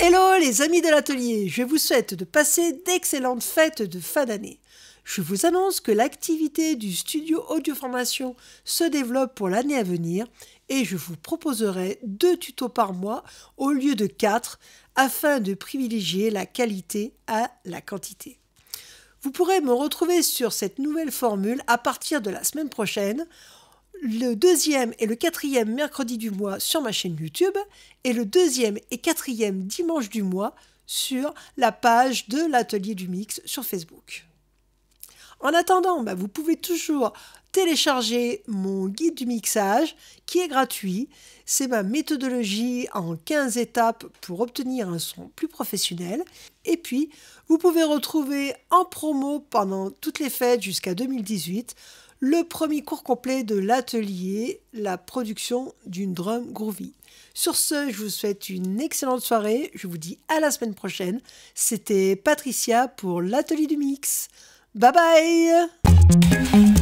Hello les amis de l'atelier, je vous souhaite de passer d'excellentes fêtes de fin d'année. Je vous annonce que l'activité du studio audio formation se développe pour l'année à venir et je vous proposerai deux tutos par mois au lieu de quatre afin de privilégier la qualité à la quantité. Vous pourrez me retrouver sur cette nouvelle formule à partir de la semaine prochaine le deuxième et le quatrième mercredi du mois sur ma chaîne YouTube et le deuxième et quatrième dimanche du mois sur la page de l'atelier du mix sur Facebook. En attendant, bah, vous pouvez toujours télécharger mon guide du mixage qui est gratuit. C'est ma méthodologie en 15 étapes pour obtenir un son plus professionnel. Et puis, vous pouvez retrouver en promo pendant toutes les fêtes jusqu'à 2018 le premier cours complet de l'atelier La production d'une drum groovy. Sur ce, je vous souhaite une excellente soirée. Je vous dis à la semaine prochaine. C'était Patricia pour l'atelier du mix. Bye bye